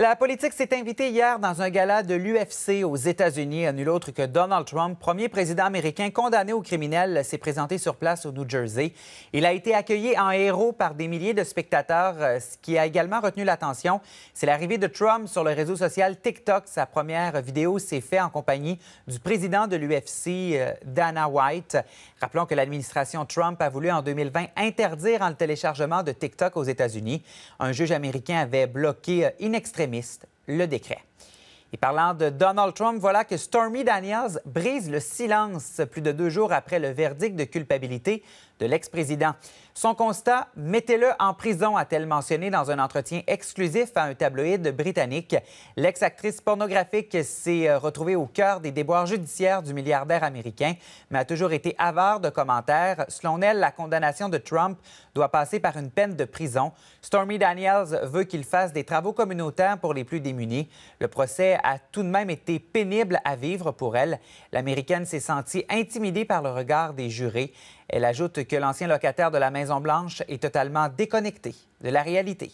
La politique s'est invitée hier dans un gala de l'UFC aux États-Unis à nul autre que Donald Trump, premier président américain condamné au criminel, s'est présenté sur place au New Jersey. Il a été accueilli en héros par des milliers de spectateurs. Euh, ce qui a également retenu l'attention, c'est l'arrivée de Trump sur le réseau social TikTok. Sa première vidéo s'est faite en compagnie du président de l'UFC, euh, Dana White. Rappelons que l'administration Trump a voulu en 2020 interdire le téléchargement de TikTok aux États-Unis. Un juge américain avait bloqué euh, in le décret. Et parlant de Donald Trump, voilà que Stormy Daniels brise le silence plus de deux jours après le verdict de culpabilité de l'ex-président. Son constat, mettez-le en prison, a-t-elle mentionné dans un entretien exclusif à un tabloïd britannique. L'ex-actrice pornographique s'est euh, retrouvée au cœur des déboires judiciaires du milliardaire américain, mais a toujours été avare de commentaires. Selon elle, la condamnation de Trump doit passer par une peine de prison. Stormy Daniels veut qu'il fasse des travaux communautaires pour les plus démunis. Le procès a tout de même été pénible à vivre pour elle. L'Américaine s'est sentie intimidée par le regard des jurés. Elle ajoute que l'ancien locataire de la Maison-Blanche est totalement déconnecté de la réalité.